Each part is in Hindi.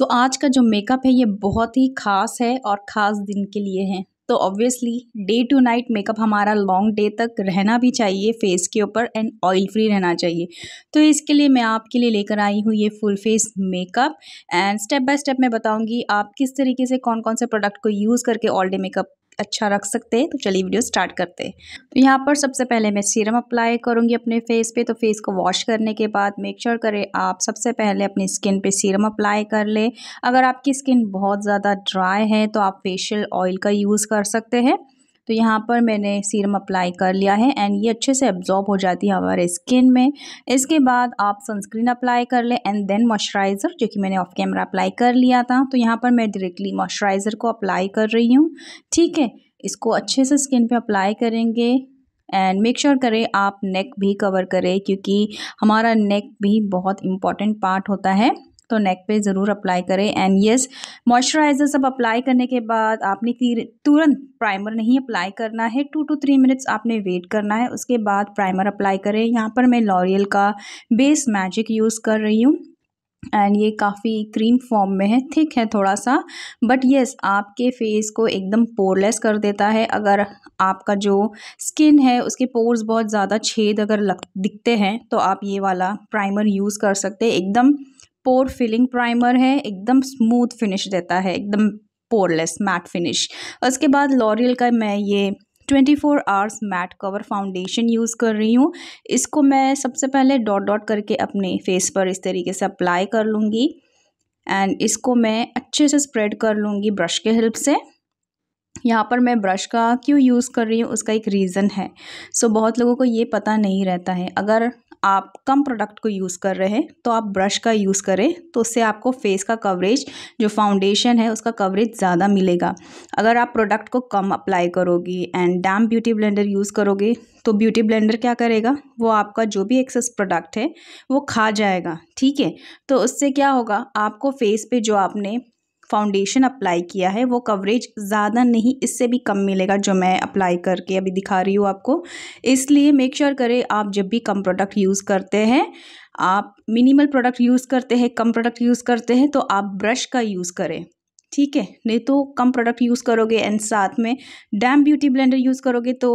सो आज का जो मेकअप है ये बहुत ही खास है और ख़ास दिन के लिए है तो obviously day to night makeup हमारा लॉन्ग डे तक रहना भी चाहिए फेस के ऊपर एंड ऑयल फ्री रहना चाहिए तो इसके लिए मैं आपके लिए लेकर आई हूँ ये full face makeup and step by step मैं बताऊँगी आप किस तरीके से कौन कौन से प्रोडक्ट को यूज़ करके ऑल डे मेकअप अच्छा रख सकते हैं तो चलिए वीडियो स्टार्ट करते हैं तो यहाँ पर सबसे पहले मैं सीरम अप्लाई करूँगी अपने फेस पे तो फेस को वॉश करने के बाद मेक श्योर करें आप सबसे पहले अपनी स्किन पे सीरम अप्लाई कर ले अगर आपकी स्किन बहुत ज़्यादा ड्राई है तो आप फेशियल ऑयल का यूज़ कर सकते हैं तो यहाँ पर मैंने सीरम अप्लाई कर लिया है एंड ये अच्छे से एब्जॉर्ब हो जाती है हमारे स्किन में इसके बाद आप सनस्क्रीन अप्लाई कर लें एंड देन मॉइस्चराइज़र जो कि मैंने ऑफ कैमरा अप्लाई कर लिया था तो यहाँ पर मैं डायरेक्टली मॉइस्चराइज़र को अप्लाई कर रही हूँ ठीक है इसको अच्छे से स्किन पर अप्लाई करेंगे एंड मेक श्योर करें आप नेक भी कवर करें क्योंकि हमारा नेक भी बहुत इम्पॉर्टेंट पार्ट होता है तो नेक पे ज़रूर अप्लाई करें एंड येस मॉइस्चराइज़र सब अप्लाई करने के बाद आपने तुरंत प्राइमर नहीं अप्लाई करना है टू टू थ्री मिनट्स आपने वेट करना है उसके बाद प्राइमर अप्लाई करें यहाँ पर मैं लॉरियल का बेस मैजिक यूज़ कर रही हूँ एंड ये काफ़ी क्रीम फॉर्म में है थिक है थोड़ा सा बट येस आपके फेस को एकदम पोरलेस कर देता है अगर आपका जो स्किन है उसके पोर्स बहुत ज़्यादा छेद अगर लग दिखते हैं तो आप ये वाला प्राइमर यूज़ कर सकते हैं एकदम पोर फिलिंग प्राइमर है एकदम स्मूथ फिनिश देता है एकदम पोरलेस मैट फिनिश उसके बाद लॉरियल का मैं ये 24 four hours matte cover foundation use कर रही हूँ इसको मैं सबसे पहले डॉट डॉट करके अपने फेस पर इस तरीके से अप्लाई कर लूँगी एंड इसको मैं अच्छे से स्प्रेड कर लूँगी ब्रश के हेल्प से यहाँ पर मैं ब्रश का क्यों यूज़ कर रही हूँ उसका एक रीज़न है सो so, बहुत लोगों को ये पता नहीं रहता है अगर आप कम प्रोडक्ट को यूज़ कर रहे हैं तो आप ब्रश का यूज़ करें तो उससे आपको फेस का कवरेज जो फाउंडेशन है उसका कवरेज ज़्यादा मिलेगा अगर आप प्रोडक्ट को कम अप्लाई करोगी and damp beauty blender use करोगे तो ब्यूटी ब्लेंडर क्या करेगा वो आपका जो भी एक्सेस प्रोडक्ट है वो खा जाएगा ठीक है तो उससे क्या होगा आपको फेस पे जो आपने फाउंडेशन अप्लाई किया है वो कवरेज ज़्यादा नहीं इससे भी कम मिलेगा जो मैं अप्लाई करके अभी दिखा रही हूँ आपको इसलिए मेक श्योर sure करें आप जब भी कम प्रोडक्ट यूज़ करते हैं आप मिनिमल प्रोडक्ट यूज़ करते हैं कम प्रोडक्ट यूज़ करते हैं तो आप ब्रश का यूज़ करें ठीक है नहीं तो कम प्रोडक्ट यूज़ करोगे एंड साथ में डैम ब्यूटी ब्लेंडर यूज़ करोगे तो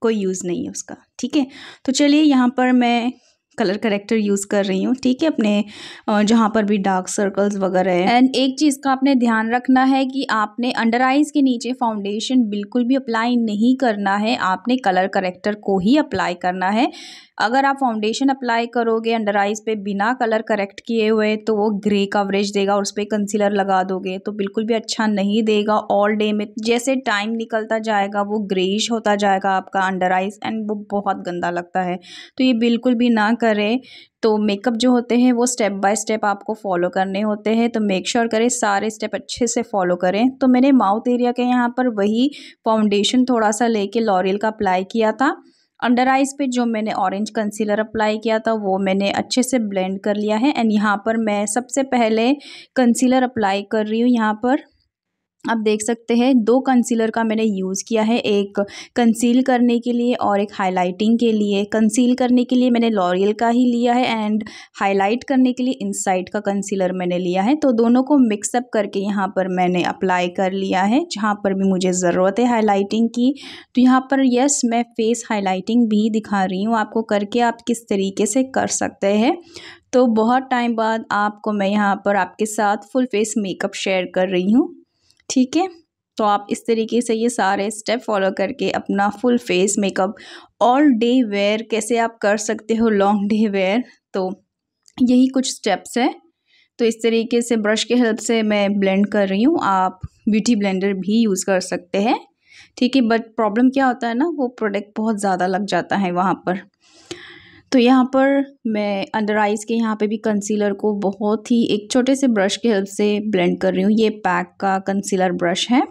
कोई यूज़ नहीं है उसका ठीक है तो चलिए यहाँ पर मैं कलर करेक्टर यूज़ कर रही हूँ ठीक है अपने जहाँ पर भी डार्क सर्कल्स वगैरह हैं एंड एक चीज़ का आपने ध्यान रखना है कि आपने अंडर आइज़ के नीचे फाउंडेशन बिल्कुल भी अप्लाई नहीं करना है आपने कलर करेक्टर को ही अप्लाई करना है अगर आप फाउंडेशन अप्लाई करोगे अंडर आइज़ पे बिना कलर करेक्ट किए हुए तो वो ग्रे कवरेज देगा और उस पर कंसीलर लगा दोगे तो बिल्कुल भी अच्छा नहीं देगा ऑल डे में जैसे टाइम निकलता जाएगा वो ग्रेइश होता जाएगा आपका अंडर आइज़ एंड वो बहुत गंदा लगता है तो ये बिल्कुल भी ना करें तो मेकअप जो होते हैं वो स्टेप बाय स्टेप आपको फॉलो करने होते हैं तो मेक श्योर sure करें सारे स्टेप अच्छे से फॉलो करें तो मैंने माउथ एरिया के यहाँ पर वही फाउंडेशन थोड़ा सा लेके लॉरियल का अप्लाई किया था अंडर आइज़ पे जो मैंने ऑरेंज कंसीलर अप्लाई किया था वो मैंने अच्छे से ब्लेंड कर लिया है एंड यहाँ पर मैं सबसे पहले कंसीलर अप्लाई कर रही हूँ यहाँ पर आप देख सकते हैं दो कंसीलर का मैंने यूज़ किया है एक कंसील करने के लिए और एक हाइलाइटिंग के लिए कंसील करने के लिए मैंने लॉरियल का ही लिया है एंड हाईलाइट करने के लिए इनसाइड का कंसीलर मैंने लिया है तो दोनों को मिक्सअप करके यहाँ पर मैंने अप्लाई कर लिया है जहाँ पर भी मुझे ज़रूरत है हाईलाइटिंग की तो यहाँ पर यस मैं फेस हाईलाइटिंग भी दिखा रही हूँ आपको करके आप किस तरीके से कर सकते हैं तो बहुत टाइम बाद आपको मैं यहाँ पर आपके साथ फुल फेस मेकअप शेयर कर रही हूँ ठीक है तो आप इस तरीके से ये सारे स्टेप फॉलो करके अपना full face makeup all day wear कैसे आप कर सकते हो लॉन्ग डे वेयर तो यही कुछ स्टेप्स हैं तो इस तरीके से ब्रश के हेल्प से मैं ब्लेंड कर रही हूँ आप ब्यूटी ब्लेंडर भी यूज़ कर सकते हैं ठीक है बट प्रॉब्लम क्या होता है ना वो प्रोडक्ट बहुत ज़्यादा लग जाता है वहाँ पर तो यहाँ पर मैं अंडर आइज़ के यहाँ पे भी कंसीलर को बहुत ही एक छोटे से ब्रश के हेल्प से ब्लेंड कर रही हूँ ये पैक का कंसीलर ब्रश है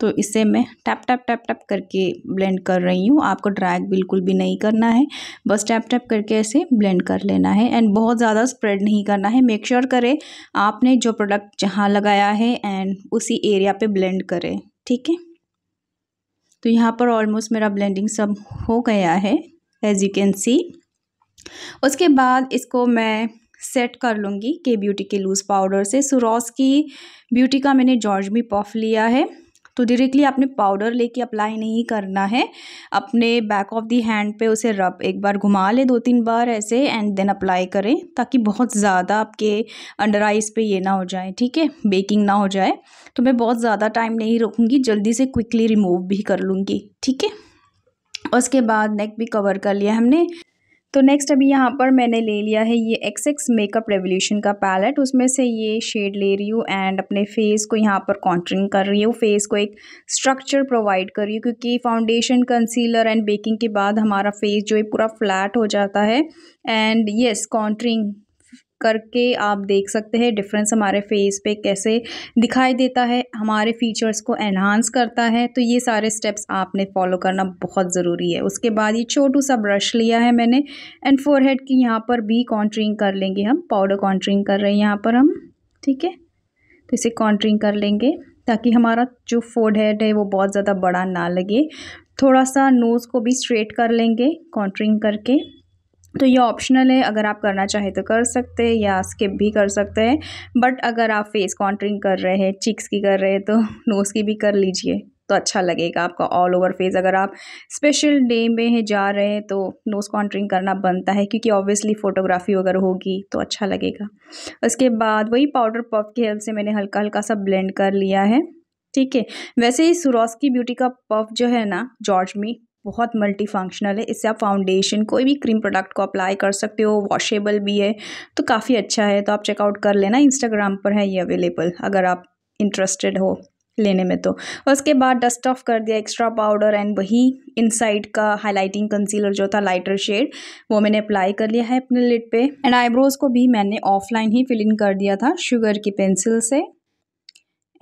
तो इसे मैं टैप टैप टैप टैप करके ब्लेंड कर रही हूँ आपको ड्रैग बिल्कुल भी नहीं करना है बस टैप टैप करके ऐसे ब्लेंड कर लेना है एंड बहुत ज़्यादा स्प्रेड नहीं करना है मेक श्योर sure करें आपने जो प्रोडक्ट जहाँ लगाया है एंड उसी एरिया पर ब्लेंड करें ठीक है तो यहाँ पर ऑलमोस्ट मेरा ब्लेंडिंग सब हो गया है एज यू कैन सी उसके बाद इसको मैं सेट कर लूँगी के ब्यूटी के लूज़ पाउडर से सुरॉस की ब्यूटी का मैंने जॉर्ज मी पॉफ लिया है तो डायरेक्टली आपने पाउडर लेके अप्लाई नहीं करना है अपने बैक ऑफ दी हैंड पे उसे रब एक बार घुमा ले दो तीन बार ऐसे एंड देन अप्लाई करें ताकि बहुत ज़्यादा आपके अंडर आइज़ पे ये ना हो जाए ठीक है बेकिंग ना हो जाए तो मैं बहुत ज़्यादा टाइम नहीं रोकूँगी जल्दी से क्विकली रिमूव भी कर लूँगी ठीक है उसके बाद नेक भी कवर कर लिया हमने तो नेक्स्ट अभी यहाँ पर मैंने ले लिया है ये एक्स एक्स मेकअप रेवोल्यूशन का पैलेट उसमें से ये शेड ले रही हूँ एंड अपने फेस को यहाँ पर कॉन्ट्रिंग कर रही हूँ फेस को एक स्ट्रक्चर प्रोवाइड कर रही हूँ क्योंकि फाउंडेशन कंसीलर एंड बेकिंग के बाद हमारा फेस जो है पूरा फ्लैट हो जाता है एंड येस कॉन्ट्रिंग करके आप देख सकते हैं डिफरेंस हमारे फेस पे कैसे दिखाई देता है हमारे फीचर्स को एनहांस करता है तो ये सारे स्टेप्स आपने फॉलो करना बहुत ज़रूरी है उसके बाद ये छोटू सा ब्रश लिया है मैंने एंड फोरहेड की यहाँ पर भी कॉन्ट्रिंग कर लेंगे हम पाउडर कॉन्ट्रिंग कर रहे हैं यहाँ पर हम ठीक है तो इसे कॉन्ट्रिंग कर लेंगे ताकि हमारा जो फोरहेड है वो बहुत ज़्यादा बड़ा ना लगे थोड़ा सा नोज़ को भी स्ट्रेट कर लेंगे कॉन्ट्रिंग करके तो ये ऑप्शनल है अगर आप करना चाहें तो कर सकते हैं या स्किप भी कर सकते हैं बट अगर आप फेस कॉन्ट्रिंग कर रहे हैं चिक्स की कर रहे हैं तो नोज़ की भी कर लीजिए तो अच्छा लगेगा आपका ऑल ओवर फेस अगर आप स्पेशल डे में है जा रहे हैं तो नोज़ कॉन्ट्रिंग करना बनता है क्योंकि ऑब्वियसली फ़ोटोग्राफी अगर होगी तो अच्छा लगेगा उसके बाद वही पाउडर पफ के हेल्प से मैंने हल्का हल्का सा ब्लेंड कर लिया है ठीक है वैसे ही सुरोस की ब्यूटी का पफ जो है ना जॉर्ज में बहुत मल्टी फंक्शनल है इससे आप फाउंडेशन कोई भी क्रीम प्रोडक्ट को अप्लाई कर सकते हो वॉशेबल भी है तो काफ़ी अच्छा है तो आप चेकआउट कर लेना इंस्टाग्राम पर है ये अवेलेबल अगर आप इंटरेस्टेड हो लेने में तो उसके बाद डस्ट ऑफ कर दिया एक्स्ट्रा पाउडर एंड वही इनसाइड का हाइलाइटिंग कंसीलर जो था लाइटर शेड वो मैंने अप्लाई कर लिया है अपने लिड पे एंड आईब्रोज़ को भी मैंने ऑफलाइन ही फिल इन कर दिया था शुगर की पेंसिल से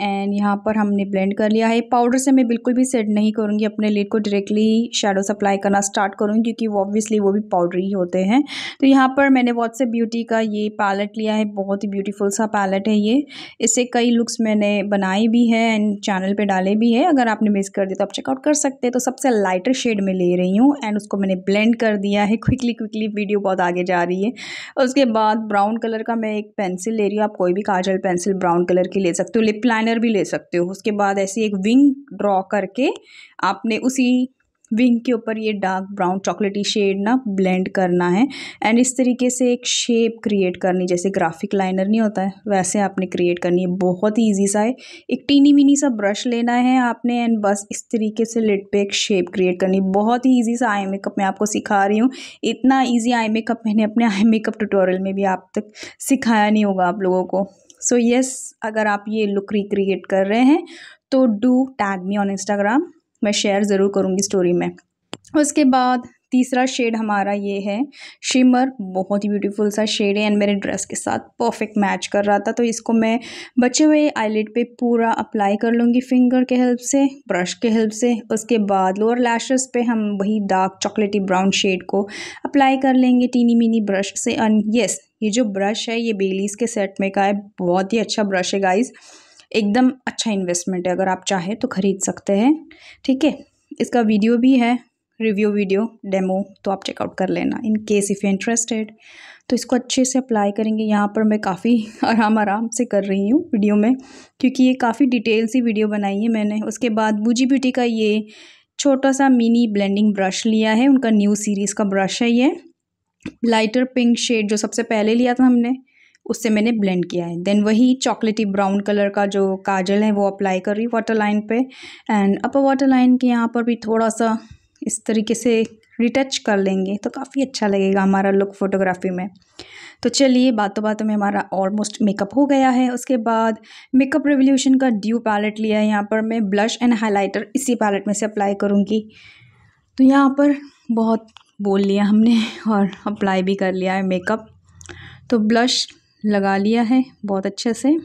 एंड यहाँ पर हमने ब्लेंड कर लिया है पाउडर से मैं बिल्कुल भी सेट नहीं करूँगी अपने लेड को डायरेक्टली शेडो सप्लाई करना स्टार्ट करूँगी क्योंकि वो ऑब्वियसली वो भी पाउडर ही होते हैं तो यहाँ पर मैंने वॉट्स ब्यूटी का ये पैलेट लिया है बहुत ही ब्यूटीफुल सा पैलेट है ये इससे कई लुक्स मैंने बनाए भी है एंड चैनल पर डाले भी है अगर आपने मिस कर दिया तो आप चेकआउट कर सकते हैं तो सबसे लाइटर शेड में ले रही हूँ एंड उसको मैंने ब्लेंड कर दिया है क्विकली क्विकली वीडियो बहुत आगे जा रही है उसके बाद ब्राउन कलर का मैं एक पेंसिल ले रही हूँ आप कोई भी काजल पेंसिल ब्राउन कलर की ले सकते हो लिप लाइन लाइनर भी ले सकते हो उसके बाद ऐसी एक विंग ड्रॉ करके आपने उसी विंग के ऊपर ये डार्क ब्राउन चॉकलेटी शेड ना ब्लेंड करना है एंड इस तरीके से एक शेप क्रिएट करनी जैसे ग्राफिक लाइनर नहीं होता है वैसे आपने क्रिएट करनी है बहुत ही ईजी सा है एक टीनी मिनी सा ब्रश लेना है आपने एंड बस इस तरीके से लिड पे एक शेप क्रिएट करनी बहुत ही ईजी सा आई मेकअप मैं आपको सिखा रही हूँ इतना ईजी आई मेकअप मैंने अपने आई मेकअप ट्यूटोरियल में भी आप तक सिखाया नहीं होगा आप लोगों को सो so यस yes, अगर आप ये लुक रिक्रिएट कर रहे हैं तो do tag me on Instagram मैं शेयर ज़रूर करूँगी स्टोरी में उसके बाद तीसरा शेड हमारा ये है शिमर बहुत ही ब्यूटीफुल सा शेड है एंड मेरे ड्रेस के साथ परफेक्ट मैच कर रहा था तो इसको मैं बचे हुए आईलेट पे पूरा अप्लाई कर लूँगी फिंगर के हेल्प से ब्रश के हेल्प से उसके बाद लोअर लैशेस पे हम वही डार्क चॉकलेटी ब्राउन शेड को अप्लाई कर लेंगे टीनी मिनी ब्रश से एंड येस ये जो ब्रश है ये बेलीस के सेट में का है बहुत ही अच्छा ब्रश है गाइज़ एकदम अच्छा इन्वेस्टमेंट है अगर आप चाहें तो ख़रीद सकते हैं ठीक है इसका वीडियो भी है रिव्यू वीडियो डेमो तो आप चेकआउट कर लेना इन केस इफ़ इंटरेस्टेड तो इसको अच्छे से अप्लाई करेंगे यहाँ पर मैं काफ़ी आराम आराम से कर रही हूँ वीडियो में क्योंकि ये काफ़ी डिटेल सी वीडियो बनाई है मैंने उसके बाद बूजी ब्यूटी का ये छोटा सा मिनी ब्लेंडिंग ब्रश लिया है उनका न्यू सीरीज़ का ब्रश है ये लाइटर पिंक शेड जो सबसे पहले लिया था हमने उससे मैंने ब्लेंड किया है देन वही चॉकलेटी ब्राउन कलर का जो काजल है वो अप्लाई कर रही वाटर लाइन पे एंड अपर वाटर लाइन के यहाँ पर भी थोड़ा सा इस तरीके से रिटच कर लेंगे तो काफ़ी अच्छा लगेगा हमारा लुक फ़ोटोग्राफी में तो चलिए बातों बातों में हमारा ऑलमोस्ट मेकअप हो गया है उसके बाद मेकअप रेवोल्यूशन का ड्यू पैलेट लिया है यहाँ पर मैं ब्लश एंड हाइलाइटर इसी पैलेट में से अप्लाई करूँगी तो यहाँ पर बहुत बोल लिया हमने और अप्लाई भी कर लिया है मेकअप तो ब्लश लगा लिया है बहुत अच्छे से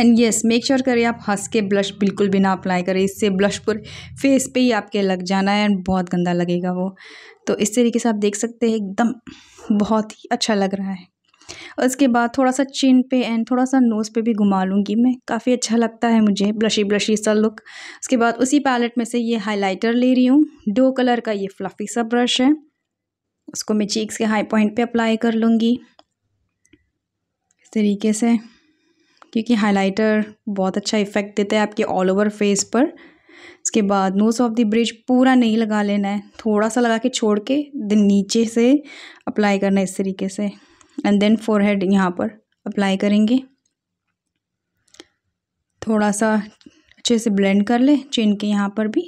एंड येस मेक श्योर करें आप हंस के ब्लश बिल्कुल भी ना अप्लाई करें इससे ब्लश पूरे फेस पे ही आपके लग जाना है एंड बहुत गंदा लगेगा वो तो इस तरीके से आप देख सकते हैं एकदम बहुत ही अच्छा लग रहा है और इसके बाद थोड़ा सा चिन पे एंड थोड़ा सा नोज़ पे भी घुमा लूँगी मैं काफ़ी अच्छा लगता है मुझे ब्लशी ब्लशी सा लुक उसके बाद उसी पैलेट में से ये हाइलाइटर ले रही हूँ डो कलर का ये फ्लफ़ी सा ब्रश है उसको मैं चीक्स के हाई पॉइंट पे अप्लाई कर लूँगी इस तरीके से क्योंकि हाइलाइटर बहुत अच्छा इफ़ेक्ट देता है आपके ऑल ओवर फेस पर इसके बाद नोज ऑफ द ब्रिज पूरा नहीं लगा लेना है थोड़ा सा लगा के छोड़ के देन नीचे से अप्लाई करना इस तरीके से एंड देन फोर हेड यहाँ पर अप्लाई करेंगे थोड़ा सा अच्छे से ब्लेंड कर ले चिन के यहाँ पर भी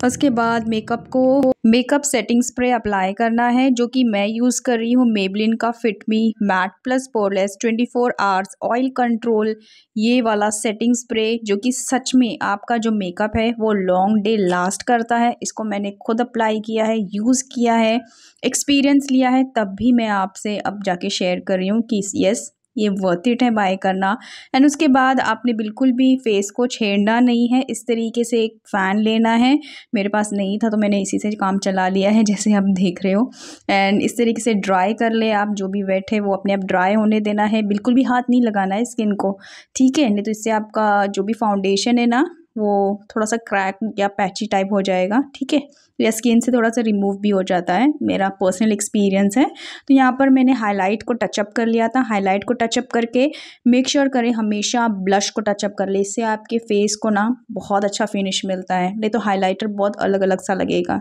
तो उसके बाद मेकअप को मेकअप सेटिंग स्प्रे अप्लाई करना है जो कि मैं यूज़ कर रही हूँ मेबलिन का fit me matte plus poreless 24 hours oil control ये वाला सेटिंग स्प्रे जो कि सच में आपका जो मेकअप है वो लॉन्ग डे लास्ट करता है इसको मैंने खुद अप्लाई किया है यूज़ किया है एक्सपीरियंस लिया है तब भी मैं आपसे अब जाके शेयर कर रही हूँ कि यस ये वर्थ इट है बाय करना एंड उसके बाद आपने बिल्कुल भी फेस को छेड़ना नहीं है इस तरीके से एक फ़ैन लेना है मेरे पास नहीं था तो मैंने इसी से काम चला लिया है जैसे आप देख रहे हो एंड इस तरीके से ड्राई कर ले आप जो भी वेट है वो अपने आप ड्राई होने देना है बिल्कुल भी हाथ नहीं लगाना है स्किन को ठीक है नहीं तो इससे आपका जो भी फाउंडेशन है ना वो थोड़ा सा क्रैक या पैची टाइप हो जाएगा ठीक है या स्किन से थोड़ा सा रिमूव भी हो जाता है मेरा पर्सनल एक्सपीरियंस है तो यहाँ पर मैंने हाईलाइट को टचअप कर लिया था हाईलाइट को टचअप करके मेक श्योर sure करें हमेशा आप ब्लश को टचअप कर लें इससे आपके फेस को ना बहुत अच्छा फिनिश मिलता है नहीं तो हाईलाइटर बहुत अलग अलग सा लगेगा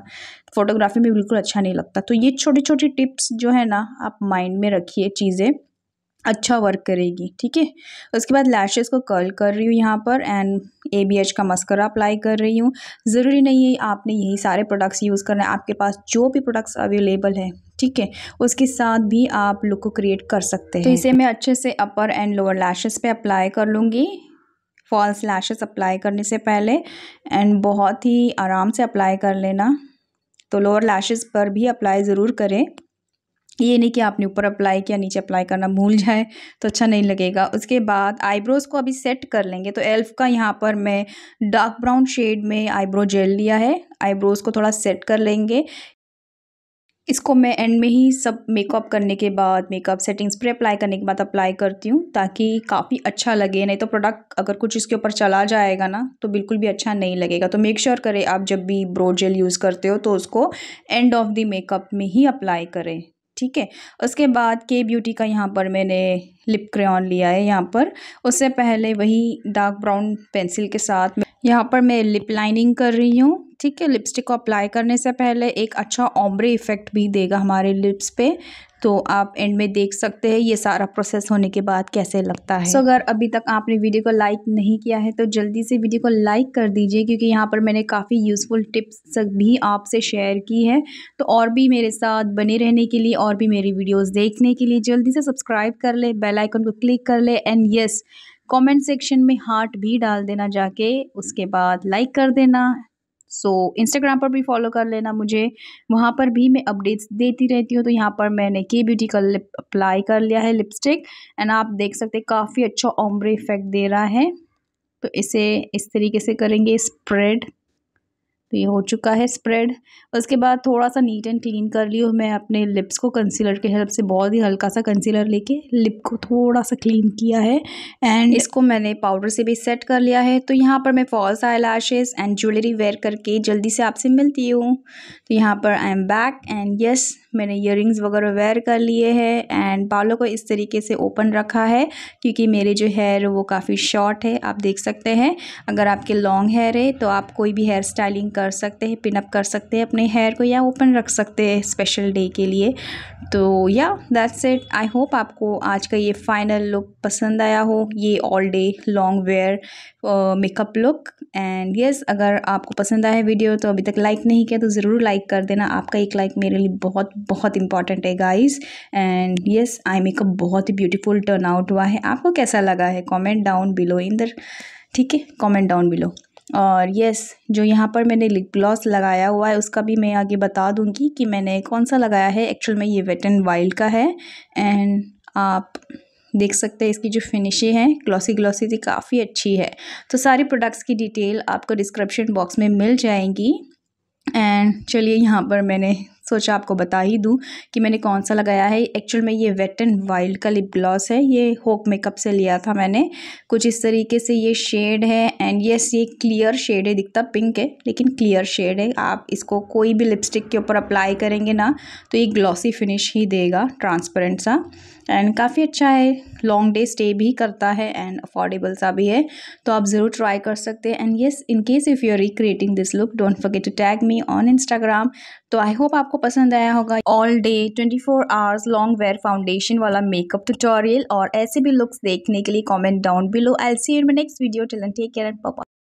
फोटोग्राफी में बिल्कुल अच्छा नहीं लगता तो ये छोटी छोटी टिप्स जो है ना आप माइंड में रखिए चीज़ें अच्छा वर्क करेगी ठीक है उसके बाद लैशेस को कर्ल कर रही हूँ यहाँ पर एंड ए बी एच का मस्करा अप्लाई कर रही हूँ ज़रूरी नहीं है आपने यही सारे प्रोडक्ट्स यूज़ करना है आपके पास जो भी प्रोडक्ट्स अवेलेबल है ठीक है उसके साथ भी आप लुक को क्रिएट कर सकते तो हैं तो इसे मैं अच्छे से अपर एंड लोअर लैशेज़ पे अप्लाई कर लूँगी फॉल्स लैशेस अप्लाई करने से पहले एंड बहुत ही आराम से अप्लाई कर लेना तो लोअर लैशेज़ पर भी अप्लाई ज़रूर करें ये नहीं कि आपने ऊपर अप्लाई किया नीचे अप्लाई करना भूल जाए तो अच्छा नहीं लगेगा उसके बाद आईब्रोज़ को अभी सेट कर लेंगे तो एल्फ का यहाँ पर मैं डार्क ब्राउन शेड में आईब्रो जेल लिया है आईब्रोज़ को थोड़ा सेट कर लेंगे इसको मैं एंड में ही सब मेकअप करने के बाद मेकअप सेटिंग स्प्रे अप्लाई करने के बाद अप्लाई करती हूँ ताकि काफ़ी अच्छा लगे नहीं तो प्रोडक्ट अगर कुछ इसके ऊपर चला जाएगा ना तो बिल्कुल भी अच्छा नहीं लगेगा तो मेक श्योर sure करें आप जब भी ब्रो जेल यूज़ करते हो तो उसको एंड ऑफ द मेकअप में ही अप्लाई करें ठीक है उसके बाद के ब्यूटी का यहाँ पर मैंने लिप क्रेन लिया है यहाँ पर उससे पहले वही डार्क ब्राउन पेंसिल के साथ यहाँ पर मैं लिप लाइनिंग कर रही हूँ ठीक है लिपस्टिक को अप्लाई करने से पहले एक अच्छा ऑम्ब्रे इफ़ेक्ट भी देगा हमारे लिप्स पे तो आप एंड में देख सकते हैं ये सारा प्रोसेस होने के बाद कैसे लगता है सो so, अगर अभी तक आपने वीडियो को लाइक नहीं किया है तो जल्दी से वीडियो को लाइक कर दीजिए क्योंकि यहाँ पर मैंने काफ़ी यूज़फुल टिप्स भी आपसे शेयर की है तो और भी मेरे साथ बने रहने के लिए और भी मेरी वीडियोज़ देखने के लिए जल्दी से सब्सक्राइब कर ले बेलाइकन को क्लिक कर ले एंड येस कमेंट सेक्शन में हार्ट भी डाल देना जाके उसके बाद लाइक कर देना सो so, इंस्टाग्राम पर भी फॉलो कर लेना मुझे वहाँ पर भी मैं अपडेट्स देती रहती हूँ तो यहाँ पर मैंने के ब्यूटी का लिप अप्लाई कर लिया है लिपस्टिक एंड आप देख सकते हैं काफ़ी अच्छा ओमरे इफेक्ट दे रहा है तो इसे इस तरीके से करेंगे स्प्रेड तो ये हो चुका है स्प्रेड उसके बाद थोड़ा सा नीट एंड क्लीन कर ली मैं अपने लिप्स को कंसीलर के हेल्प से बहुत ही हल्का सा कंसीलर लेके लिप को थोड़ा सा क्लीन किया है एंड इसको मैंने पाउडर से भी सेट कर लिया है तो यहाँ पर मैं false eyelashes and jewellery wear करके जल्दी से आपसे मिलती हूँ तो यहाँ पर I am back and yes मैंने इयर वगैरह वेयर कर लिए हैं एंड बालों को इस तरीके से ओपन रखा है क्योंकि मेरे जो हेयर वो काफ़ी शॉर्ट है आप देख सकते हैं अगर आपके लॉन्ग हेयर है तो आप कोई भी हेयर स्टाइलिंग कर सकते हैं पिनअप कर सकते हैं अपने हेयर को या ओपन रख सकते हैं स्पेशल डे के लिए तो या दैट्स इट आई होप आपको आज का ये फाइनल लुक पसंद आया हो ये all day long wear makeup look and yes अगर आपको पसंद आया वीडियो तो अभी तक लाइक नहीं किया तो ज़रूर लाइक कर देना आपका एक लाइक मेरे लिए बहुत बहुत इंपॉर्टेंट है guys and yes eye makeup बहुत ही ब्यूटीफुल टर्न आउट हुआ है आपको कैसा लगा है comment down below in there ठीक है कॉमेंट डाउन बिलो और यस जो यहाँ पर मैंने लिप ग्लॉस लगाया हुआ है उसका भी मैं आगे बता दूँगी कि मैंने कौन सा लगाया है एक्चुअल में ये वेट एंड वाइल्ड का है एंड आप देख सकते हैं इसकी जो फिनिशिंग है ग्लॉसी ग्लॉसी थी काफ़ी अच्छी है तो सारी प्रोडक्ट्स की डिटेल आपको डिस्क्रिप्शन बॉक्स में मिल जाएंगी एंड चलिए यहाँ पर मैंने सोचा आपको बता ही दूँ कि मैंने कौन सा लगाया है एक्चुअल में ये वेट एंड वाइल्ड का लिप ग्लॉस है ये होप मेकअप से लिया था मैंने कुछ इस तरीके से ये शेड है एंड येस ये क्लियर शेड है दिखता पिंक है लेकिन क्लियर शेड है आप इसको कोई भी लिपस्टिक के ऊपर अप्लाई करेंगे ना तो ये ग्लॉसी फिनिश ही देगा ट्रांसपेरेंट सा एंड काफ़ी अच्छा है लॉन्ग डे स्टे भी करता है एंड अफोर्डेबल सा भी है तो आप ज़रूर ट्राई कर सकते हैं and yes in case if you are recreating this look don't forget to tag me on Instagram तो आई होप आपको पसंद आया होगा all day 24 four hours long wear foundation वाला मेकअप ट्यूटोरियल और ऐसे भी लुक्स देखने के लिए comment down below I see in next video till then take care and पापा